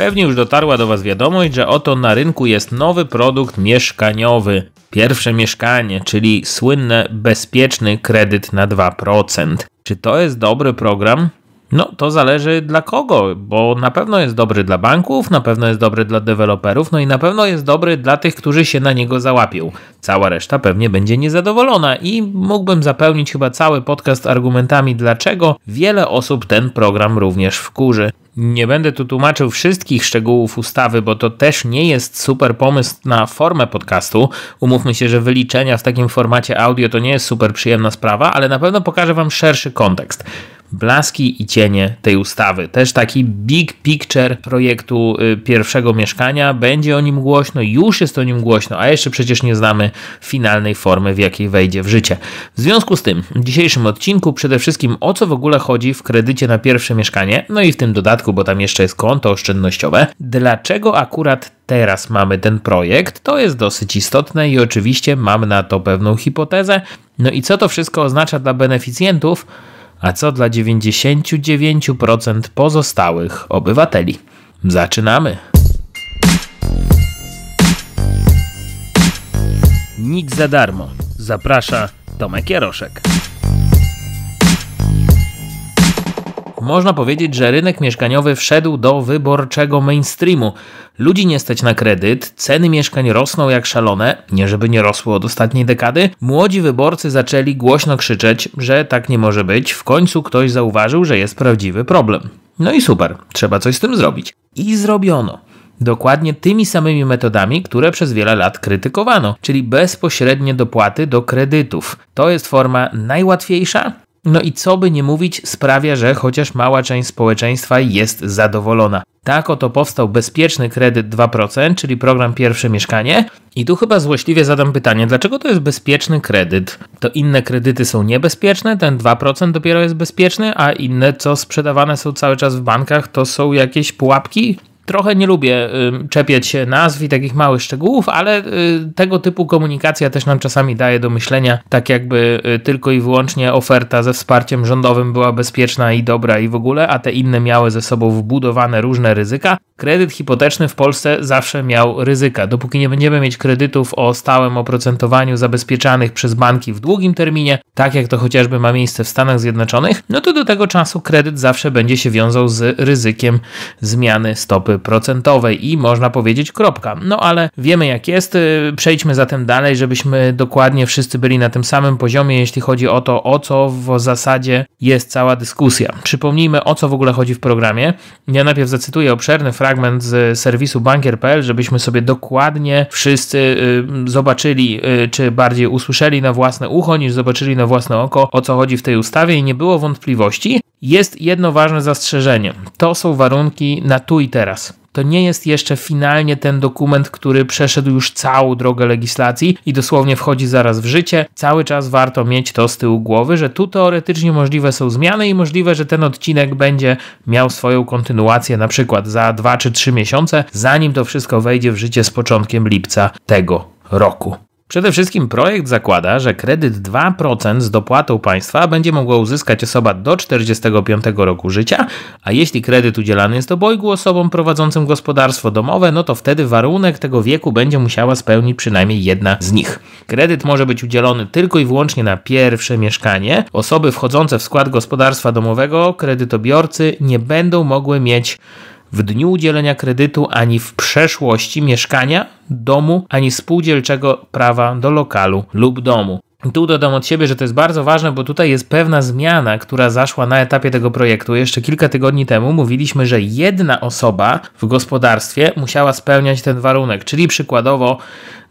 Pewnie już dotarła do Was wiadomość, że oto na rynku jest nowy produkt mieszkaniowy. Pierwsze mieszkanie, czyli słynny bezpieczny kredyt na 2%. Czy to jest dobry program? No, to zależy dla kogo, bo na pewno jest dobry dla banków, na pewno jest dobry dla deweloperów, no i na pewno jest dobry dla tych, którzy się na niego załapią. Cała reszta pewnie będzie niezadowolona i mógłbym zapełnić chyba cały podcast argumentami, dlaczego wiele osób ten program również wkurzy. Nie będę tu tłumaczył wszystkich szczegółów ustawy, bo to też nie jest super pomysł na formę podcastu. Umówmy się, że wyliczenia w takim formacie audio to nie jest super przyjemna sprawa, ale na pewno pokażę Wam szerszy kontekst blaski i cienie tej ustawy. Też taki big picture projektu y, pierwszego mieszkania. Będzie o nim głośno, już jest o nim głośno, a jeszcze przecież nie znamy finalnej formy, w jakiej wejdzie w życie. W związku z tym, w dzisiejszym odcinku przede wszystkim o co w ogóle chodzi w kredycie na pierwsze mieszkanie, no i w tym dodatku, bo tam jeszcze jest konto oszczędnościowe. Dlaczego akurat teraz mamy ten projekt, to jest dosyć istotne i oczywiście mam na to pewną hipotezę. No i co to wszystko oznacza dla beneficjentów? a co dla 99% pozostałych obywateli. Zaczynamy! Nic za darmo. Zaprasza Tomek Jaroszek. Można powiedzieć, że rynek mieszkaniowy wszedł do wyborczego mainstreamu. Ludzi nie stać na kredyt, ceny mieszkań rosną jak szalone, nie żeby nie rosły od ostatniej dekady. Młodzi wyborcy zaczęli głośno krzyczeć, że tak nie może być. W końcu ktoś zauważył, że jest prawdziwy problem. No i super, trzeba coś z tym zrobić. I zrobiono dokładnie tymi samymi metodami, które przez wiele lat krytykowano, czyli bezpośrednie dopłaty do kredytów. To jest forma najłatwiejsza no i co by nie mówić, sprawia, że chociaż mała część społeczeństwa jest zadowolona. Tak oto powstał bezpieczny kredyt 2%, czyli program Pierwsze Mieszkanie. I tu chyba złośliwie zadam pytanie, dlaczego to jest bezpieczny kredyt? To inne kredyty są niebezpieczne, ten 2% dopiero jest bezpieczny, a inne, co sprzedawane są cały czas w bankach, to są jakieś pułapki? trochę nie lubię czepiać nazw i takich małych szczegółów, ale y, tego typu komunikacja też nam czasami daje do myślenia, tak jakby y, tylko i wyłącznie oferta ze wsparciem rządowym była bezpieczna i dobra i w ogóle, a te inne miały ze sobą wbudowane różne ryzyka. Kredyt hipoteczny w Polsce zawsze miał ryzyka. Dopóki nie będziemy mieć kredytów o stałym oprocentowaniu zabezpieczanych przez banki w długim terminie, tak jak to chociażby ma miejsce w Stanach Zjednoczonych, no to do tego czasu kredyt zawsze będzie się wiązał z ryzykiem zmiany stopy procentowej i można powiedzieć kropka. No ale wiemy jak jest, y, przejdźmy zatem dalej, żebyśmy dokładnie wszyscy byli na tym samym poziomie, jeśli chodzi o to, o co w zasadzie jest cała dyskusja. Przypomnijmy, o co w ogóle chodzi w programie. Ja najpierw zacytuję obszerny fragment z serwisu bankier.pl, żebyśmy sobie dokładnie wszyscy y, zobaczyli, y, czy bardziej usłyszeli na własne ucho, niż zobaczyli na własne oko, o co chodzi w tej ustawie i nie było wątpliwości. Jest jedno ważne zastrzeżenie. To są warunki na tu i teraz. To nie jest jeszcze finalnie ten dokument, który przeszedł już całą drogę legislacji i dosłownie wchodzi zaraz w życie. Cały czas warto mieć to z tyłu głowy, że tu teoretycznie możliwe są zmiany i możliwe, że ten odcinek będzie miał swoją kontynuację na przykład za 2 czy 3 miesiące, zanim to wszystko wejdzie w życie z początkiem lipca tego roku. Przede wszystkim projekt zakłada, że kredyt 2% z dopłatą państwa będzie mogła uzyskać osoba do 45 roku życia, a jeśli kredyt udzielany jest obojgu osobom prowadzącym gospodarstwo domowe, no to wtedy warunek tego wieku będzie musiała spełnić przynajmniej jedna z nich. Kredyt może być udzielony tylko i wyłącznie na pierwsze mieszkanie. Osoby wchodzące w skład gospodarstwa domowego kredytobiorcy nie będą mogły mieć w dniu udzielenia kredytu, ani w przeszłości mieszkania, domu, ani spółdzielczego prawa do lokalu lub domu. Tu dodam od siebie, że to jest bardzo ważne, bo tutaj jest pewna zmiana, która zaszła na etapie tego projektu. Jeszcze kilka tygodni temu mówiliśmy, że jedna osoba w gospodarstwie musiała spełniać ten warunek, czyli przykładowo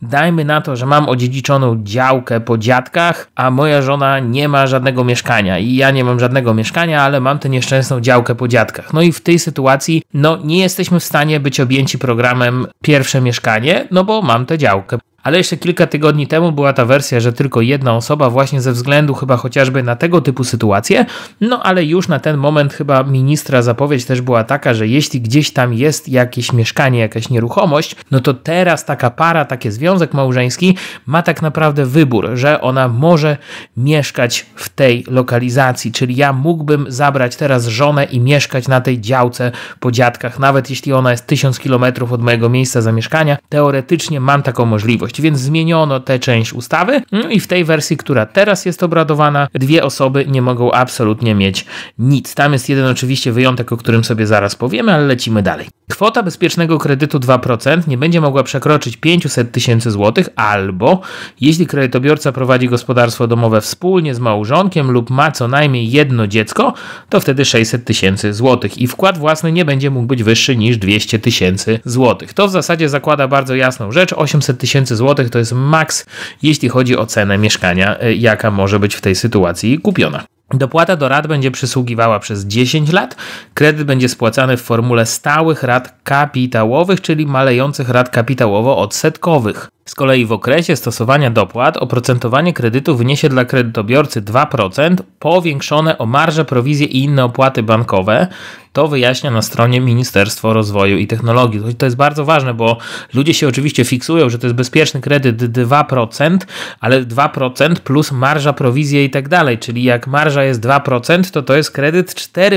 Dajmy na to, że mam odziedziczoną działkę po dziadkach, a moja żona nie ma żadnego mieszkania i ja nie mam żadnego mieszkania, ale mam tę nieszczęsną działkę po dziadkach. No i w tej sytuacji, no nie jesteśmy w stanie być objęci programem pierwsze mieszkanie, no bo mam tę działkę. Ale jeszcze kilka tygodni temu była ta wersja, że tylko jedna osoba, właśnie ze względu chyba chociażby na tego typu sytuacje. No ale już na ten moment chyba ministra zapowiedź też była taka, że jeśli gdzieś tam jest jakieś mieszkanie, jakaś nieruchomość, no to teraz taka para, takie związki, związek małżeński ma tak naprawdę wybór, że ona może mieszkać w tej lokalizacji, czyli ja mógłbym zabrać teraz żonę i mieszkać na tej działce po dziadkach, nawet jeśli ona jest 1000 km od mojego miejsca zamieszkania, teoretycznie mam taką możliwość, więc zmieniono tę część ustawy no i w tej wersji, która teraz jest obradowana, dwie osoby nie mogą absolutnie mieć nic. Tam jest jeden oczywiście wyjątek, o którym sobie zaraz powiemy, ale lecimy dalej. Kwota bezpiecznego kredytu 2% nie będzie mogła przekroczyć 500 tysięcy tysięcy złotych, albo jeśli kredytobiorca prowadzi gospodarstwo domowe wspólnie z małżonkiem lub ma co najmniej jedno dziecko, to wtedy 600 tysięcy złotych i wkład własny nie będzie mógł być wyższy niż 200 tysięcy złotych. To w zasadzie zakłada bardzo jasną rzecz, 800 tysięcy złotych to jest maks, jeśli chodzi o cenę mieszkania, e, jaka może być w tej sytuacji kupiona. Dopłata do rat będzie przysługiwała przez 10 lat. Kredyt będzie spłacany w formule stałych rat kapitałowych, czyli malejących rat kapitałowo-odsetkowych. Z kolei w okresie stosowania dopłat oprocentowanie kredytu wyniesie dla kredytobiorcy 2% powiększone o marże, prowizje i inne opłaty bankowe. To wyjaśnia na stronie Ministerstwo Rozwoju i Technologii. To jest bardzo ważne, bo ludzie się oczywiście fiksują, że to jest bezpieczny kredyt 2%, ale 2% plus marża, prowizje i tak dalej. Czyli jak marża jest 2%, to to jest kredyt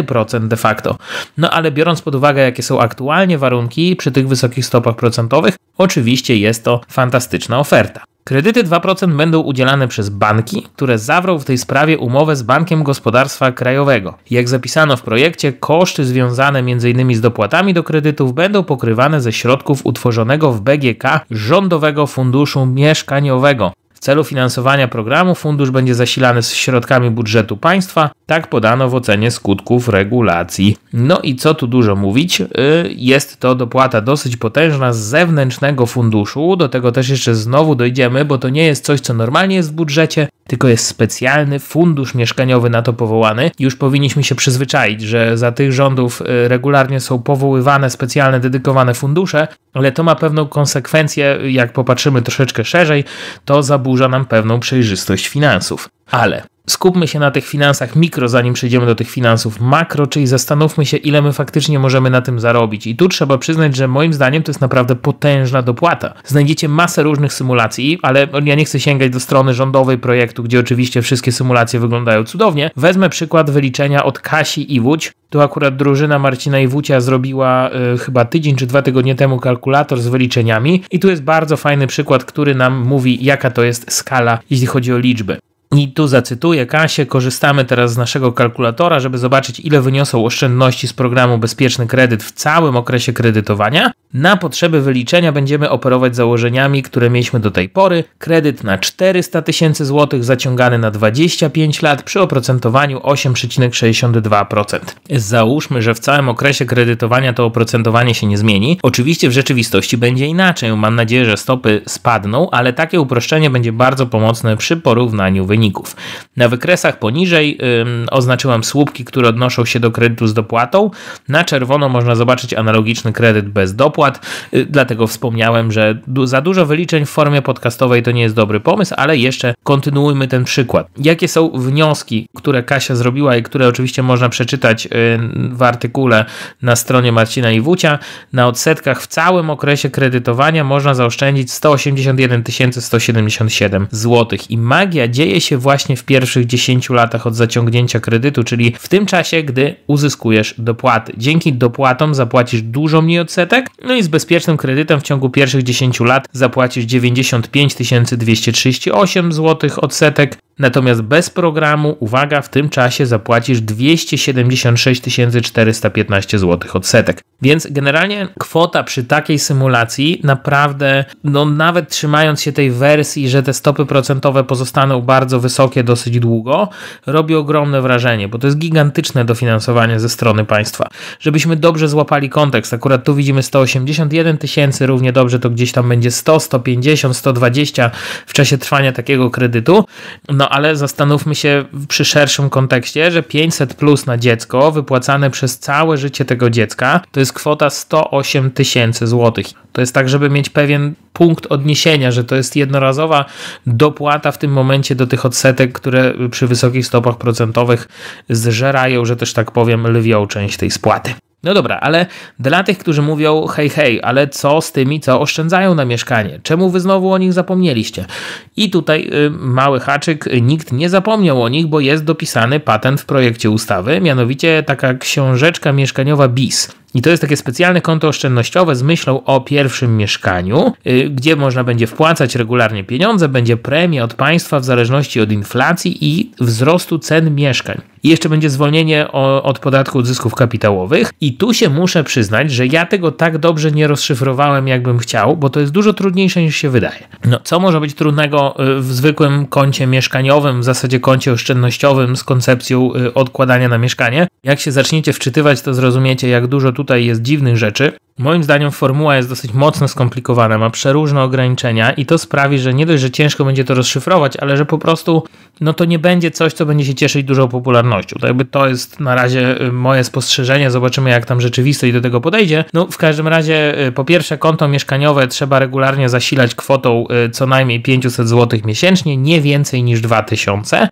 4% de facto. No ale biorąc pod uwagę, jakie są aktualnie warunki przy tych wysokich stopach procentowych, oczywiście jest to fantastyczne elastyczna oferta. Kredyty 2% będą udzielane przez banki, które zawrą w tej sprawie umowę z Bankiem Gospodarstwa Krajowego. Jak zapisano w projekcie, koszty związane m.in. z dopłatami do kredytów będą pokrywane ze środków utworzonego w BGK Rządowego Funduszu Mieszkaniowego. W celu finansowania programu fundusz będzie zasilany z środkami budżetu państwa tak podano w ocenie skutków regulacji. No i co tu dużo mówić, y, jest to dopłata dosyć potężna z zewnętrznego funduszu, do tego też jeszcze znowu dojdziemy, bo to nie jest coś, co normalnie jest w budżecie, tylko jest specjalny fundusz mieszkaniowy na to powołany. Już powinniśmy się przyzwyczaić, że za tych rządów y, regularnie są powoływane specjalne dedykowane fundusze, ale to ma pewną konsekwencję, jak popatrzymy troszeczkę szerzej, to zaburza nam pewną przejrzystość finansów. Ale skupmy się na tych finansach mikro, zanim przejdziemy do tych finansów makro, czyli zastanówmy się, ile my faktycznie możemy na tym zarobić. I tu trzeba przyznać, że moim zdaniem to jest naprawdę potężna dopłata. Znajdziecie masę różnych symulacji, ale ja nie chcę sięgać do strony rządowej projektu, gdzie oczywiście wszystkie symulacje wyglądają cudownie. Wezmę przykład wyliczenia od Kasi i Łódź. Tu akurat drużyna Marcina Iwucia zrobiła y, chyba tydzień czy dwa tygodnie temu kalkulator z wyliczeniami i tu jest bardzo fajny przykład, który nam mówi jaka to jest skala, jeśli chodzi o liczby. I tu zacytuję Kasię, korzystamy teraz z naszego kalkulatora, żeby zobaczyć ile wyniosą oszczędności z programu Bezpieczny Kredyt w całym okresie kredytowania. Na potrzeby wyliczenia będziemy operować założeniami, które mieliśmy do tej pory. Kredyt na 400 tysięcy złotych zaciągany na 25 lat przy oprocentowaniu 8,62%. Załóżmy, że w całym okresie kredytowania to oprocentowanie się nie zmieni. Oczywiście w rzeczywistości będzie inaczej. Mam nadzieję, że stopy spadną, ale takie uproszczenie będzie bardzo pomocne przy porównaniu wyników wyników. Na wykresach poniżej yy, słupki, które odnoszą się do kredytu z dopłatą. Na czerwono można zobaczyć analogiczny kredyt bez dopłat, yy, dlatego wspomniałem, że du za dużo wyliczeń w formie podcastowej to nie jest dobry pomysł, ale jeszcze kontynuujmy ten przykład. Jakie są wnioski, które Kasia zrobiła i które oczywiście można przeczytać yy, w artykule na stronie Marcina Iwucia? Na odsetkach w całym okresie kredytowania można zaoszczędzić 181 177 zł i magia dzieje się się właśnie w pierwszych 10 latach od zaciągnięcia kredytu, czyli w tym czasie, gdy uzyskujesz dopłaty. Dzięki dopłatom zapłacisz dużo mniej odsetek, no i z bezpiecznym kredytem w ciągu pierwszych 10 lat zapłacisz 95 238 zł odsetek, Natomiast bez programu, uwaga, w tym czasie zapłacisz 276 415 zł odsetek. Więc generalnie kwota przy takiej symulacji naprawdę, no nawet trzymając się tej wersji, że te stopy procentowe pozostaną bardzo wysokie dosyć długo, robi ogromne wrażenie, bo to jest gigantyczne dofinansowanie ze strony państwa. Żebyśmy dobrze złapali kontekst, akurat tu widzimy 181 tysięcy, równie dobrze to gdzieś tam będzie 100, 150, 120 w czasie trwania takiego kredytu. No ale zastanówmy się przy szerszym kontekście, że 500 plus na dziecko wypłacane przez całe życie tego dziecka to jest kwota 108 tysięcy złotych. To jest tak, żeby mieć pewien punkt odniesienia, że to jest jednorazowa dopłata w tym momencie do tych odsetek, które przy wysokich stopach procentowych zżerają, że też tak powiem, lwią część tej spłaty. No dobra, ale dla tych, którzy mówią hej, hej, ale co z tymi, co oszczędzają na mieszkanie? Czemu wy znowu o nich zapomnieliście? I tutaj y, mały haczyk, y, nikt nie zapomniał o nich, bo jest dopisany patent w projekcie ustawy, mianowicie taka książeczka mieszkaniowa BIS. I to jest takie specjalne konto oszczędnościowe z myślą o pierwszym mieszkaniu, y, gdzie można będzie wpłacać regularnie pieniądze, będzie premia od państwa w zależności od inflacji i wzrostu cen mieszkań. I jeszcze będzie zwolnienie od podatku od zysków kapitałowych. I tu się muszę przyznać, że ja tego tak dobrze nie rozszyfrowałem, jakbym chciał, bo to jest dużo trudniejsze niż się wydaje. No, co może być trudnego y, w zwykłym koncie mieszkaniowym, w zasadzie koncie oszczędnościowym z koncepcją y, odkładania na mieszkanie? Jak się zaczniecie wczytywać, to zrozumiecie, jak dużo tu tutaj jest dziwnych rzeczy. Moim zdaniem formuła jest dosyć mocno skomplikowana, ma przeróżne ograniczenia i to sprawi, że nie dość, że ciężko będzie to rozszyfrować, ale że po prostu no to nie będzie coś, co będzie się cieszyć dużą popularnością. To jakby to jest na razie y, moje spostrzeżenie, zobaczymy jak tam rzeczywistość do tego podejdzie. No w każdym razie y, po pierwsze konto mieszkaniowe trzeba regularnie zasilać kwotą y, co najmniej 500 zł miesięcznie, nie więcej niż 2000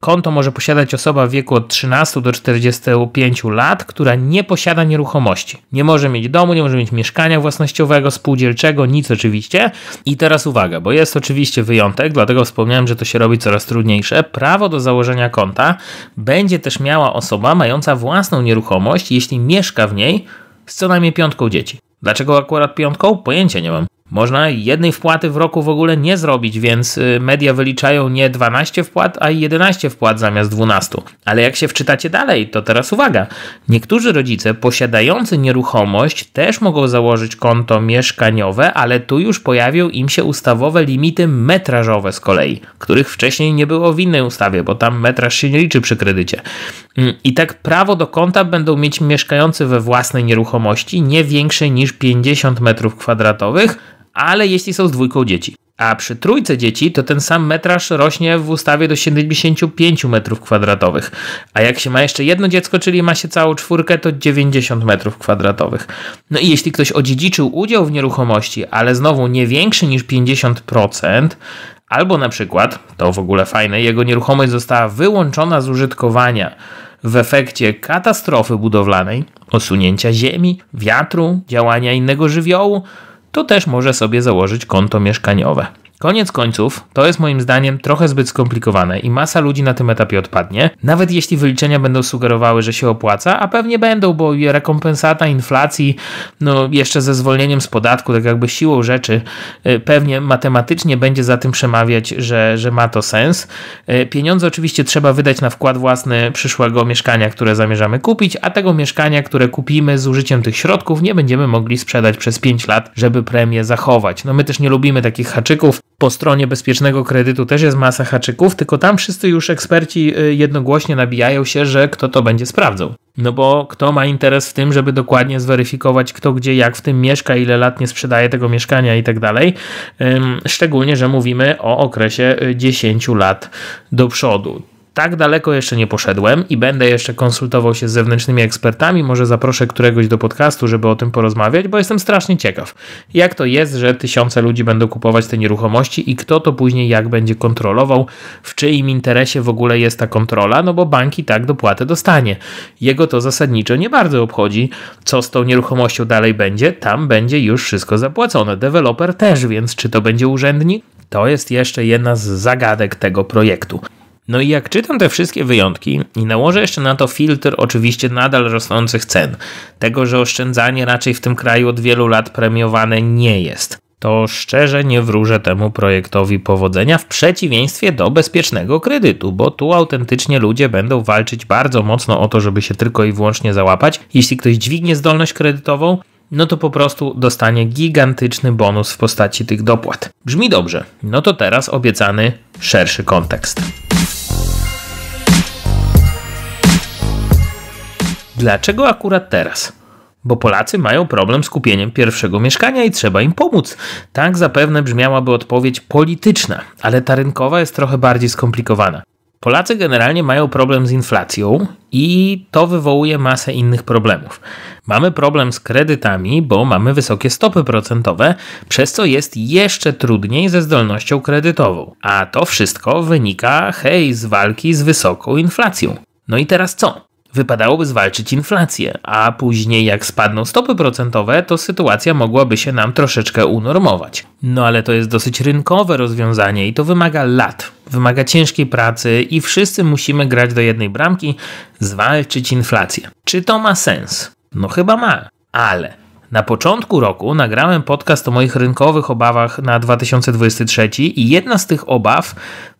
konto może posiadać osoba w wieku od 13 do 45 lat, która nie posiada nieruchomości. Nie może mieć domu, nie może może mieć mieszkania własnościowego, spółdzielczego, nic oczywiście. I teraz uwaga, bo jest oczywiście wyjątek, dlatego wspomniałem, że to się robi coraz trudniejsze. Prawo do założenia konta będzie też miała osoba mająca własną nieruchomość, jeśli mieszka w niej z co najmniej piątką dzieci. Dlaczego akurat piątką? Pojęcia nie mam. Można jednej wpłaty w roku w ogóle nie zrobić, więc y, media wyliczają nie 12 wpłat, a 11 wpłat zamiast 12. Ale jak się wczytacie dalej, to teraz uwaga. Niektórzy rodzice posiadający nieruchomość też mogą założyć konto mieszkaniowe, ale tu już pojawią im się ustawowe limity metrażowe z kolei, których wcześniej nie było w innej ustawie, bo tam metraż się nie liczy przy kredycie. Mm, I tak prawo do konta będą mieć mieszkający we własnej nieruchomości nie większe niż 50 metrów kwadratowych, ale jeśli są z dwójką dzieci. A przy trójce dzieci to ten sam metraż rośnie w ustawie do 75 metrów kwadratowych. A jak się ma jeszcze jedno dziecko, czyli ma się całą czwórkę, to 90 metrów kwadratowych. No i jeśli ktoś odziedziczył udział w nieruchomości, ale znowu nie większy niż 50%, albo na przykład, to w ogóle fajne, jego nieruchomość została wyłączona z użytkowania w efekcie katastrofy budowlanej, osunięcia ziemi, wiatru, działania innego żywiołu, to też może sobie założyć konto mieszkaniowe. Koniec końców, to jest moim zdaniem trochę zbyt skomplikowane i masa ludzi na tym etapie odpadnie, nawet jeśli wyliczenia będą sugerowały, że się opłaca, a pewnie będą, bo rekompensata inflacji, no jeszcze ze zwolnieniem z podatku, tak jakby siłą rzeczy, y, pewnie matematycznie będzie za tym przemawiać, że, że ma to sens. Y, pieniądze oczywiście trzeba wydać na wkład własny przyszłego mieszkania, które zamierzamy kupić, a tego mieszkania, które kupimy z użyciem tych środków, nie będziemy mogli sprzedać przez 5 lat, żeby premię zachować. No my też nie lubimy takich haczyków, po stronie bezpiecznego kredytu też jest masa haczyków, tylko tam wszyscy już eksperci y, jednogłośnie nabijają się, że kto to będzie sprawdzał. No bo kto ma interes w tym, żeby dokładnie zweryfikować, kto gdzie, jak w tym mieszka, ile lat nie sprzedaje tego mieszkania i tak dalej. Szczególnie, że mówimy o okresie 10 y, lat do przodu tak daleko jeszcze nie poszedłem i będę jeszcze konsultował się z zewnętrznymi ekspertami. Może zaproszę któregoś do podcastu, żeby o tym porozmawiać, bo jestem strasznie ciekaw, jak to jest, że tysiące ludzi będą kupować te nieruchomości i kto to później jak będzie kontrolował, w czyim interesie w ogóle jest ta kontrola, no bo banki tak dopłatę dostanie. Jego to zasadniczo nie bardzo obchodzi, co z tą nieruchomością dalej będzie, tam będzie już wszystko zapłacone. Deweloper też, więc czy to będzie urzędnik? To jest jeszcze jedna z zagadek tego projektu. No i jak czytam te wszystkie wyjątki i nałożę jeszcze na to filtr oczywiście nadal rosnących cen, tego, że oszczędzanie raczej w tym kraju od wielu lat premiowane nie jest, to szczerze nie wróżę temu projektowi powodzenia w przeciwieństwie do bezpiecznego kredytu, bo tu autentycznie ludzie będą walczyć bardzo mocno o to, żeby się tylko i wyłącznie załapać. Jeśli ktoś dźwignie zdolność kredytową, no to po prostu dostanie gigantyczny bonus w postaci tych dopłat. Brzmi dobrze, no to teraz obiecany szerszy kontekst. Dlaczego akurat teraz? Bo Polacy mają problem z kupieniem pierwszego mieszkania i trzeba im pomóc. Tak zapewne brzmiałaby odpowiedź polityczna, ale ta rynkowa jest trochę bardziej skomplikowana. Polacy generalnie mają problem z inflacją i to wywołuje masę innych problemów. Mamy problem z kredytami, bo mamy wysokie stopy procentowe, przez co jest jeszcze trudniej ze zdolnością kredytową. A to wszystko wynika, hej, z walki z wysoką inflacją. No i teraz co? wypadałoby zwalczyć inflację, a później jak spadną stopy procentowe, to sytuacja mogłaby się nam troszeczkę unormować. No ale to jest dosyć rynkowe rozwiązanie i to wymaga lat, wymaga ciężkiej pracy i wszyscy musimy grać do jednej bramki, zwalczyć inflację. Czy to ma sens? No chyba ma, ale na początku roku nagrałem podcast o moich rynkowych obawach na 2023 i jedna z tych obaw,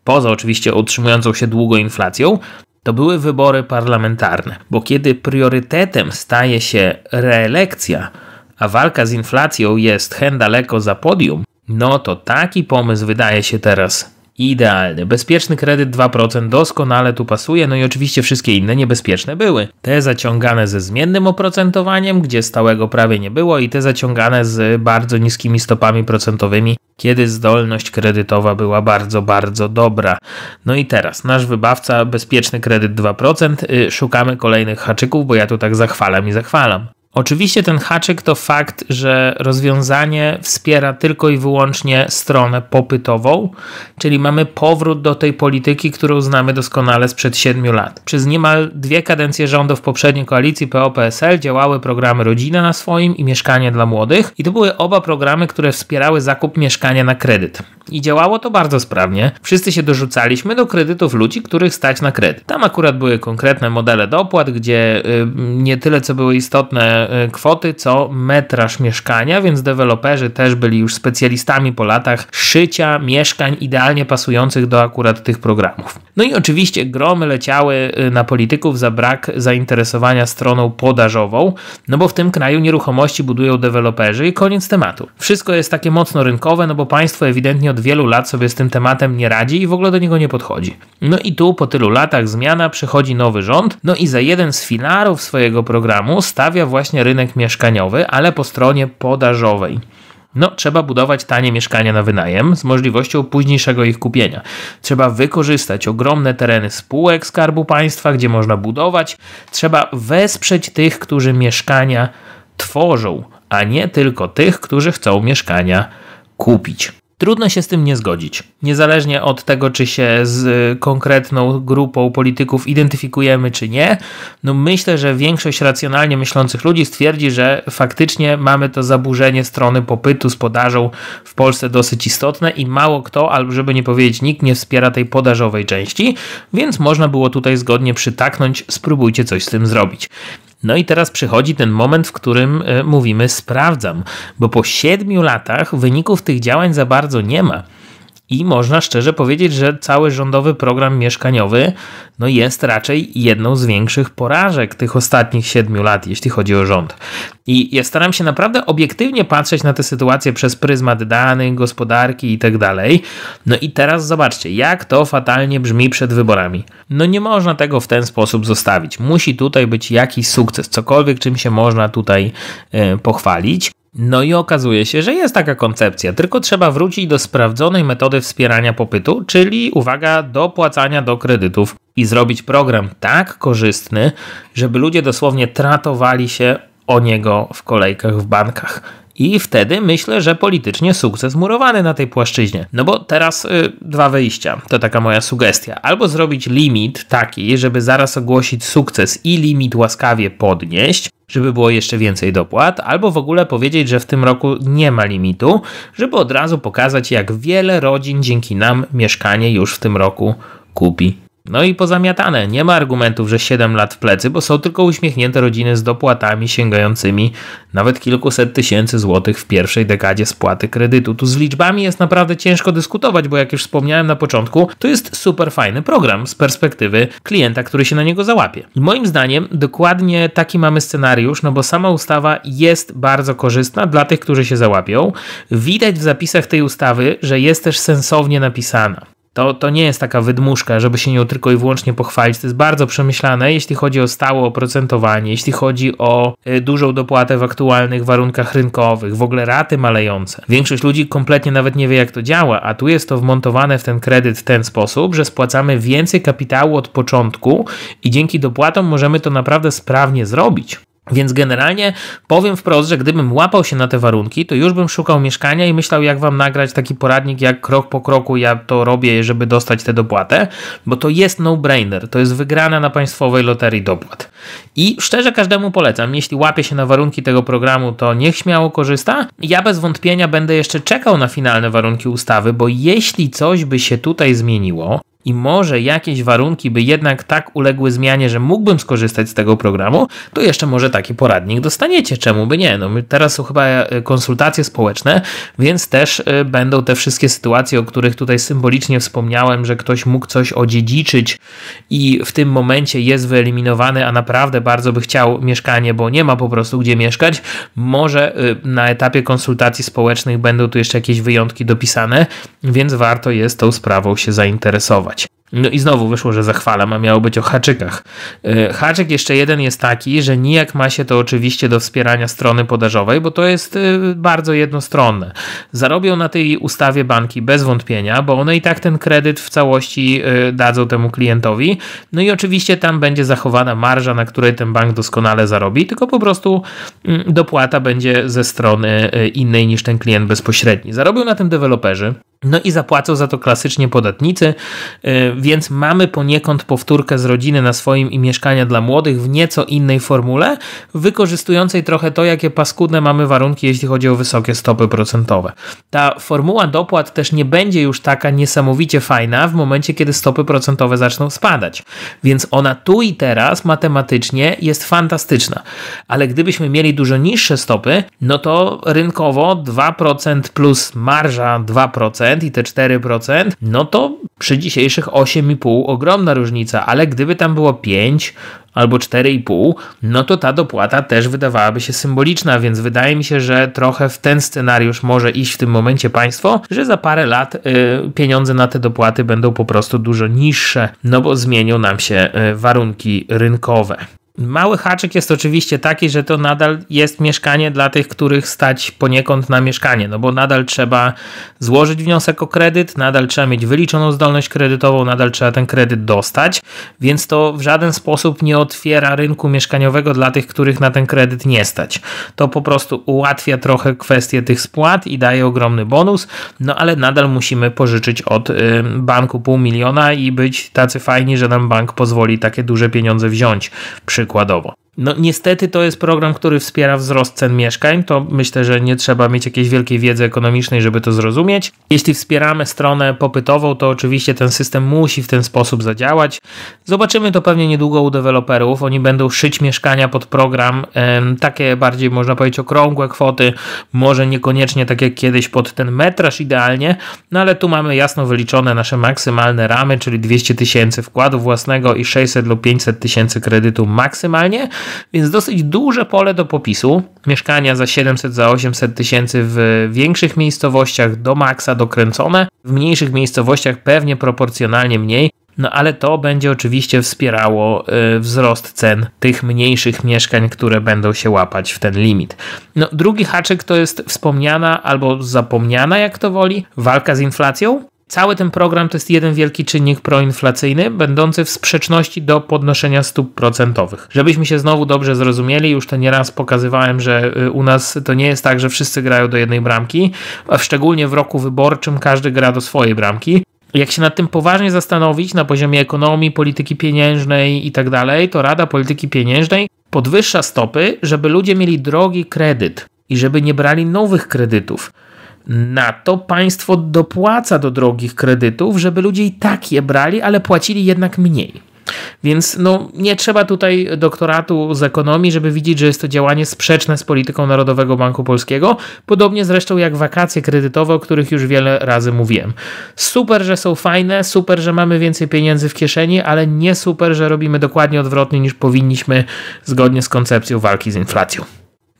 poza oczywiście utrzymującą się długo inflacją, to były wybory parlamentarne, bo kiedy priorytetem staje się reelekcja, a walka z inflacją jest hen daleko za podium, no to taki pomysł wydaje się teraz idealny. Bezpieczny kredyt 2% doskonale tu pasuje, no i oczywiście wszystkie inne niebezpieczne były. Te zaciągane ze zmiennym oprocentowaniem, gdzie stałego prawie nie było i te zaciągane z bardzo niskimi stopami procentowymi, kiedy zdolność kredytowa była bardzo, bardzo dobra. No i teraz nasz wybawca, bezpieczny kredyt 2%, y, szukamy kolejnych haczyków, bo ja tu tak zachwalam i zachwalam. Oczywiście ten haczyk to fakt, że rozwiązanie wspiera tylko i wyłącznie stronę popytową, czyli mamy powrót do tej polityki, którą znamy doskonale sprzed 7 lat. Przez niemal dwie kadencje rządów poprzedniej koalicji PO-PSL działały programy Rodzina na swoim i Mieszkanie dla młodych i to były oba programy, które wspierały zakup mieszkania na kredyt. I działało to bardzo sprawnie. Wszyscy się dorzucaliśmy do kredytów ludzi, których stać na kredyt. Tam akurat były konkretne modele dopłat, gdzie yy, nie tyle co były istotne E, kwoty co metraż mieszkania, więc deweloperzy też byli już specjalistami po latach szycia mieszkań idealnie pasujących do akurat tych programów. No i oczywiście gromy leciały y, na polityków za brak zainteresowania stroną podażową, no bo w tym kraju nieruchomości budują deweloperzy i koniec tematu. Wszystko jest takie mocno rynkowe, no bo państwo ewidentnie od wielu lat sobie z tym tematem nie radzi i w ogóle do niego nie podchodzi. No i tu po tylu latach zmiana przychodzi nowy rząd, no i za jeden z filarów swojego programu stawia właśnie rynek mieszkaniowy, ale po stronie podażowej. No, trzeba budować tanie mieszkania na wynajem z możliwością późniejszego ich kupienia. Trzeba wykorzystać ogromne tereny spółek Skarbu Państwa, gdzie można budować. Trzeba wesprzeć tych, którzy mieszkania tworzą, a nie tylko tych, którzy chcą mieszkania kupić. Trudno się z tym nie zgodzić. Niezależnie od tego, czy się z y, konkretną grupą polityków identyfikujemy, czy nie, no myślę, że większość racjonalnie myślących ludzi stwierdzi, że faktycznie mamy to zaburzenie strony popytu z podażą w Polsce dosyć istotne i mało kto, albo żeby nie powiedzieć nikt, nie wspiera tej podażowej części, więc można było tutaj zgodnie przytaknąć, spróbujcie coś z tym zrobić. No i teraz przychodzi ten moment, w którym e, mówimy sprawdzam, bo po siedmiu latach wyników tych działań za bardzo nie ma. I można szczerze powiedzieć, że cały rządowy program mieszkaniowy no jest raczej jedną z większych porażek tych ostatnich siedmiu lat, jeśli chodzi o rząd. I ja staram się naprawdę obiektywnie patrzeć na tę sytuację przez pryzmat danych, gospodarki i tak dalej. No i teraz zobaczcie, jak to fatalnie brzmi przed wyborami. No nie można tego w ten sposób zostawić. Musi tutaj być jakiś sukces, cokolwiek czym się można tutaj e, pochwalić. No i okazuje się, że jest taka koncepcja, tylko trzeba wrócić do sprawdzonej metody wspierania popytu, czyli uwaga, dopłacania do kredytów i zrobić program tak korzystny, żeby ludzie dosłownie tratowali się o niego w kolejkach w bankach. I wtedy myślę, że politycznie sukces murowany na tej płaszczyźnie. No bo teraz y, dwa wyjścia, to taka moja sugestia. Albo zrobić limit taki, żeby zaraz ogłosić sukces i limit łaskawie podnieść, żeby było jeszcze więcej dopłat, albo w ogóle powiedzieć, że w tym roku nie ma limitu, żeby od razu pokazać, jak wiele rodzin dzięki nam mieszkanie już w tym roku kupi no i pozamiatane. Nie ma argumentów, że 7 lat w plecy, bo są tylko uśmiechnięte rodziny z dopłatami sięgającymi nawet kilkuset tysięcy złotych w pierwszej dekadzie spłaty kredytu. Tu z liczbami jest naprawdę ciężko dyskutować, bo jak już wspomniałem na początku, to jest super fajny program z perspektywy klienta, który się na niego załapie. I moim zdaniem dokładnie taki mamy scenariusz, no bo sama ustawa jest bardzo korzystna dla tych, którzy się załapią. Widać w zapisach tej ustawy, że jest też sensownie napisana. To, to nie jest taka wydmuszka, żeby się nią tylko i wyłącznie pochwalić. To jest bardzo przemyślane, jeśli chodzi o stałe oprocentowanie, jeśli chodzi o y, dużą dopłatę w aktualnych warunkach rynkowych, w ogóle raty malejące. Większość ludzi kompletnie nawet nie wie, jak to działa, a tu jest to wmontowane w ten kredyt w ten sposób, że spłacamy więcej kapitału od początku i dzięki dopłatom możemy to naprawdę sprawnie zrobić. Więc generalnie powiem wprost, że gdybym łapał się na te warunki, to już bym szukał mieszkania i myślał, jak wam nagrać taki poradnik, jak krok po kroku ja to robię, żeby dostać tę dopłatę, bo to jest no-brainer, to jest wygrana na państwowej loterii dopłat. I szczerze każdemu polecam, jeśli łapie się na warunki tego programu, to niech śmiało korzysta. Ja bez wątpienia będę jeszcze czekał na finalne warunki ustawy, bo jeśli coś by się tutaj zmieniło, i może jakieś warunki by jednak tak uległy zmianie, że mógłbym skorzystać z tego programu, to jeszcze może taki poradnik dostaniecie. Czemu by nie? No, teraz są chyba e, konsultacje społeczne, więc też e, będą te wszystkie sytuacje, o których tutaj symbolicznie wspomniałem, że ktoś mógł coś odziedziczyć i w tym momencie jest wyeliminowany, a naprawdę bardzo by chciał mieszkanie, bo nie ma po prostu gdzie mieszkać. Może e, na etapie konsultacji społecznych będą tu jeszcze jakieś wyjątki dopisane, więc warto jest tą sprawą się zainteresować. No i znowu wyszło, że zachwalam, a miało być o haczykach. Y, haczyk jeszcze jeden jest taki, że nijak ma się to oczywiście do wspierania strony podażowej, bo to jest y, bardzo jednostronne. Zarobią na tej ustawie banki bez wątpienia, bo one i tak ten kredyt w całości y, dadzą temu klientowi. No i oczywiście tam będzie zachowana marża, na której ten bank doskonale zarobi, tylko po prostu mm, dopłata będzie ze strony innej niż ten klient bezpośredni. Zarobią na tym deweloperzy, no i zapłacą za to klasycznie podatnicy, y, więc mamy poniekąd powtórkę z rodziny na swoim i mieszkania dla młodych w nieco innej formule, wykorzystującej trochę to, jakie paskudne mamy warunki, jeśli chodzi o wysokie stopy procentowe. Ta formuła dopłat też nie będzie już taka niesamowicie fajna w momencie, kiedy stopy procentowe zaczną spadać, więc ona tu i teraz matematycznie jest fantastyczna, ale gdybyśmy mieli dużo niższe stopy, no to rynkowo 2% plus marża 2%, i te 4%, no to przy dzisiejszych 8,5 ogromna różnica, ale gdyby tam było 5 albo 4,5, no to ta dopłata też wydawałaby się symboliczna, więc wydaje mi się, że trochę w ten scenariusz może iść w tym momencie państwo, że za parę lat y, pieniądze na te dopłaty będą po prostu dużo niższe, no bo zmienią nam się y, warunki rynkowe. Mały haczyk jest oczywiście taki, że to nadal jest mieszkanie dla tych, których stać poniekąd na mieszkanie, no bo nadal trzeba złożyć wniosek o kredyt, nadal trzeba mieć wyliczoną zdolność kredytową, nadal trzeba ten kredyt dostać, więc to w żaden sposób nie otwiera rynku mieszkaniowego dla tych, których na ten kredyt nie stać. To po prostu ułatwia trochę kwestię tych spłat i daje ogromny bonus, no ale nadal musimy pożyczyć od y, banku pół miliona i być tacy fajni, że nam bank pozwoli takie duże pieniądze wziąć. Przy przykładowo. No niestety to jest program, który wspiera wzrost cen mieszkań, to myślę, że nie trzeba mieć jakiejś wielkiej wiedzy ekonomicznej, żeby to zrozumieć. Jeśli wspieramy stronę popytową, to oczywiście ten system musi w ten sposób zadziałać. Zobaczymy to pewnie niedługo u deweloperów, oni będą szyć mieszkania pod program, takie bardziej można powiedzieć okrągłe kwoty, może niekoniecznie tak jak kiedyś pod ten metraż idealnie, no ale tu mamy jasno wyliczone nasze maksymalne ramy, czyli 200 tysięcy wkładu własnego i 600 lub 500 tysięcy kredytu maksymalnego maksymalnie, więc dosyć duże pole do popisu. Mieszkania za 700, za 800 tysięcy w większych miejscowościach do maksa dokręcone, w mniejszych miejscowościach pewnie proporcjonalnie mniej, no ale to będzie oczywiście wspierało y, wzrost cen tych mniejszych mieszkań, które będą się łapać w ten limit. No, drugi haczyk to jest wspomniana albo zapomniana, jak to woli, walka z inflacją. Cały ten program to jest jeden wielki czynnik proinflacyjny, będący w sprzeczności do podnoszenia stóp procentowych. Żebyśmy się znowu dobrze zrozumieli, już to nieraz pokazywałem, że y, u nas to nie jest tak, że wszyscy grają do jednej bramki, a szczególnie w roku wyborczym każdy gra do swojej bramki. Jak się nad tym poważnie zastanowić na poziomie ekonomii, polityki pieniężnej i tak dalej, to Rada Polityki Pieniężnej podwyższa stopy, żeby ludzie mieli drogi kredyt i żeby nie brali nowych kredytów. Na to państwo dopłaca do drogich kredytów, żeby ludzie i tak je brali, ale płacili jednak mniej. Więc no, nie trzeba tutaj doktoratu z ekonomii, żeby widzieć, że jest to działanie sprzeczne z polityką Narodowego Banku Polskiego. Podobnie zresztą jak wakacje kredytowe, o których już wiele razy mówiłem. Super, że są fajne, super, że mamy więcej pieniędzy w kieszeni, ale nie super, że robimy dokładnie odwrotnie niż powinniśmy zgodnie z koncepcją walki z inflacją.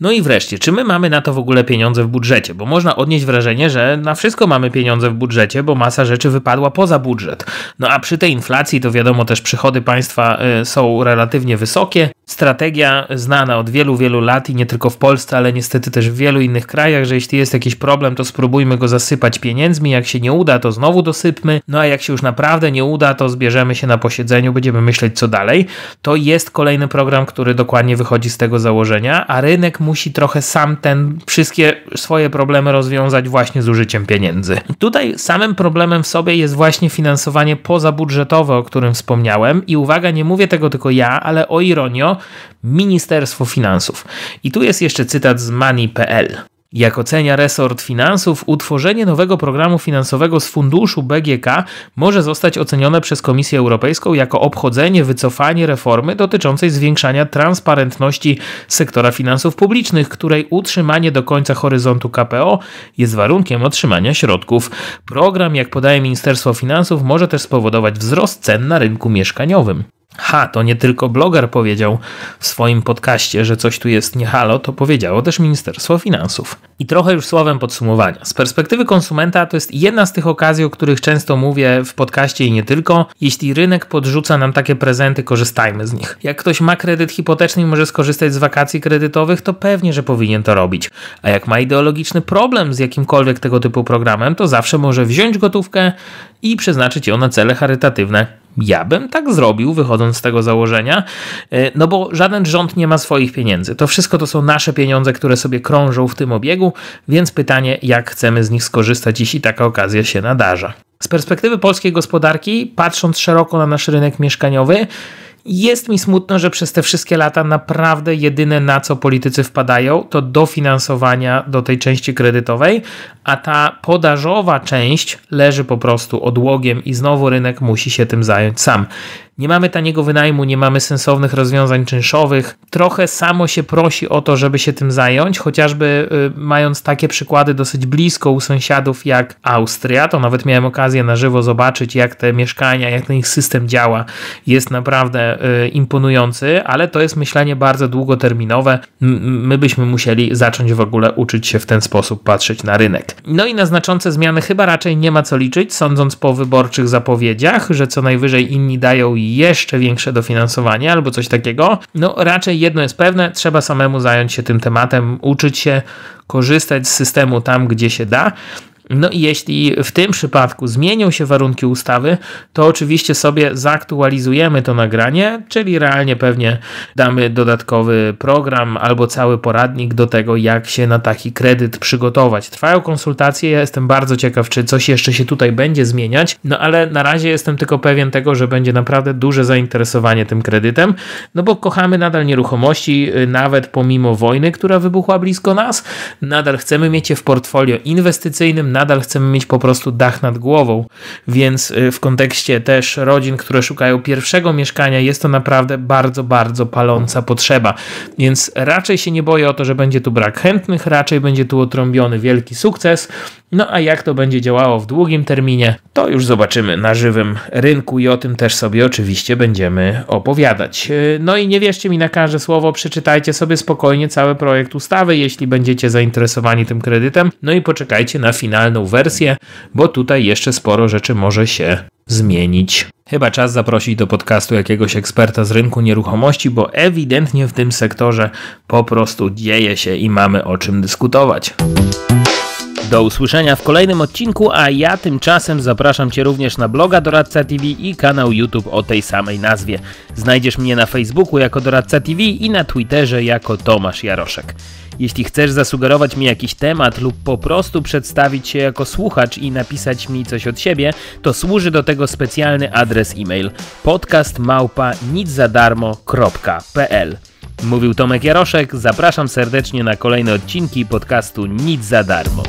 No i wreszcie, czy my mamy na to w ogóle pieniądze w budżecie? Bo można odnieść wrażenie, że na wszystko mamy pieniądze w budżecie, bo masa rzeczy wypadła poza budżet. No a przy tej inflacji to wiadomo też przychody państwa y, są relatywnie wysokie. Strategia znana od wielu, wielu lat i nie tylko w Polsce, ale niestety też w wielu innych krajach, że jeśli jest jakiś problem, to spróbujmy go zasypać pieniędzmi. Jak się nie uda, to znowu dosypmy. No a jak się już naprawdę nie uda, to zbierzemy się na posiedzeniu, będziemy myśleć co dalej. To jest kolejny program, który dokładnie wychodzi z tego założenia, a rynek musi musi trochę sam ten wszystkie swoje problemy rozwiązać właśnie z użyciem pieniędzy. Tutaj samym problemem w sobie jest właśnie finansowanie pozabudżetowe, o którym wspomniałem i uwaga, nie mówię tego tylko ja, ale o ironio, Ministerstwo Finansów. I tu jest jeszcze cytat z money.pl. Jak ocenia resort finansów, utworzenie nowego programu finansowego z funduszu BGK może zostać ocenione przez Komisję Europejską jako obchodzenie, wycofanie reformy dotyczącej zwiększania transparentności sektora finansów publicznych, której utrzymanie do końca horyzontu KPO jest warunkiem otrzymania środków. Program, jak podaje Ministerstwo Finansów, może też spowodować wzrost cen na rynku mieszkaniowym. Ha, to nie tylko bloger powiedział w swoim podcaście, że coś tu jest niehalo, to powiedziało też Ministerstwo Finansów. I trochę już słowem podsumowania. Z perspektywy konsumenta to jest jedna z tych okazji, o których często mówię w podcaście i nie tylko. Jeśli rynek podrzuca nam takie prezenty, korzystajmy z nich. Jak ktoś ma kredyt hipoteczny i może skorzystać z wakacji kredytowych, to pewnie, że powinien to robić. A jak ma ideologiczny problem z jakimkolwiek tego typu programem, to zawsze może wziąć gotówkę i przeznaczyć ją na cele charytatywne ja bym tak zrobił, wychodząc z tego założenia, e, no bo żaden rząd nie ma swoich pieniędzy. To wszystko to są nasze pieniądze, które sobie krążą w tym obiegu, więc pytanie, jak chcemy z nich skorzystać, jeśli taka okazja się nadarza. Z perspektywy polskiej gospodarki, patrząc szeroko na nasz rynek mieszkaniowy, jest mi smutno, że przez te wszystkie lata naprawdę jedyne na co politycy wpadają to dofinansowania do tej części kredytowej, a ta podażowa część leży po prostu odłogiem i znowu rynek musi się tym zająć sam. Nie mamy taniego wynajmu, nie mamy sensownych rozwiązań czynszowych. Trochę samo się prosi o to, żeby się tym zająć, chociażby y, mając takie przykłady dosyć blisko u sąsiadów jak Austria. To nawet miałem okazję na żywo zobaczyć, jak te mieszkania, jak ten ich system działa. Jest naprawdę y, imponujący, ale to jest myślenie bardzo długoterminowe. My byśmy musieli zacząć w ogóle uczyć się w ten sposób patrzeć na rynek. No i na znaczące zmiany chyba raczej nie ma co liczyć, sądząc po wyborczych zapowiedziach, że co najwyżej inni dają i jeszcze większe dofinansowanie albo coś takiego. No raczej jedno jest pewne, trzeba samemu zająć się tym tematem, uczyć się, korzystać z systemu tam, gdzie się da. No i jeśli w tym przypadku zmienią się warunki ustawy, to oczywiście sobie zaktualizujemy to nagranie, czyli realnie pewnie damy dodatkowy program albo cały poradnik do tego, jak się na taki kredyt przygotować. Trwają konsultacje, ja jestem bardzo ciekaw, czy coś jeszcze się tutaj będzie zmieniać, no ale na razie jestem tylko pewien tego, że będzie naprawdę duże zainteresowanie tym kredytem, no bo kochamy nadal nieruchomości, y, nawet pomimo wojny, która wybuchła blisko nas, nadal chcemy mieć je w portfolio inwestycyjnym, nadal chcemy mieć po prostu dach nad głową. Więc y, w kontekście też rodzin, które szukają pierwszego mieszkania, jest to naprawdę bardzo, bardzo paląca potrzeba. Więc raczej się nie boję o to, że będzie tu brak chętnych, raczej będzie tu otrąbiony wielki sukces. No a jak to będzie działało w długim terminie, to już zobaczymy na żywym rynku i o tym też sobie oczywiście będziemy opowiadać. E, no i nie wierzcie mi na każde słowo, przeczytajcie sobie spokojnie cały projekt ustawy, jeśli będziecie zainteresowani tym kredytem. No i poczekajcie na finalną wersję, bo tutaj jeszcze sporo rzeczy może się zmienić. Chyba czas zaprosić do podcastu jakiegoś eksperta z rynku nieruchomości, bo ewidentnie w tym sektorze po prostu dzieje się i mamy o czym dyskutować. Do usłyszenia w kolejnym odcinku, a ja tymczasem zapraszam Cię również na bloga Doradca TV i kanał YouTube o tej samej nazwie. Znajdziesz mnie na Facebooku jako Doradca TV i na Twitterze jako Tomasz Jaroszek. Jeśli chcesz zasugerować mi jakiś temat lub po prostu przedstawić się jako słuchacz i napisać mi coś od siebie, to służy do tego specjalny adres e-mail podcastmałpa.niczadarmo.pl Mówił Tomek Jaroszek, zapraszam serdecznie na kolejne odcinki podcastu Nic za darmo.